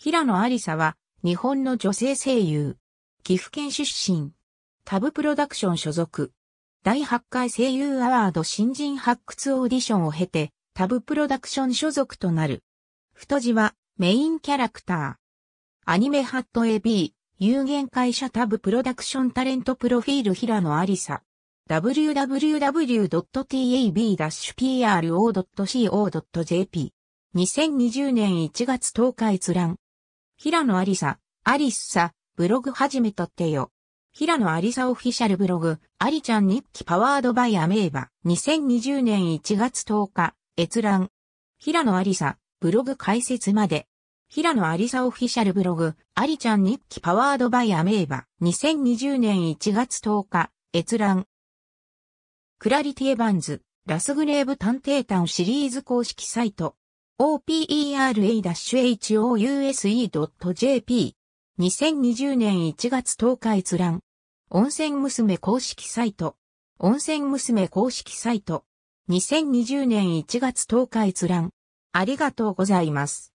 平野ありさは、日本の女性声優。岐阜県出身。タブプロダクション所属。第8回声優アワード新人発掘オーディションを経て、タブプロダクション所属となる。太字は、メインキャラクター。アニメハット AB、有限会社タブプロダクションタレントプロフィール平野ありさ。www.tab-pro.co.jp2020 年1月10日閲覧。平野ありさ、アリスさ、ブログ始めとってよ。平野ありさオフィシャルブログ、ありちゃん日記パワードバイアメーバ、2020年1月10日、閲覧。平野ありさ、ブログ解説まで。平野ありさオフィシャルブログ、ありちゃん日記パワードバイアメーバ、2020年1月10日、閲覧。クラリティエバンズ、ラスグレーブ探偵団シリーズ公式サイト。opera-house.jp。2020年1月10日閲覧。温泉娘公式サイト。温泉娘公式サイト。2020年1月10日閲覧。ありがとうございます。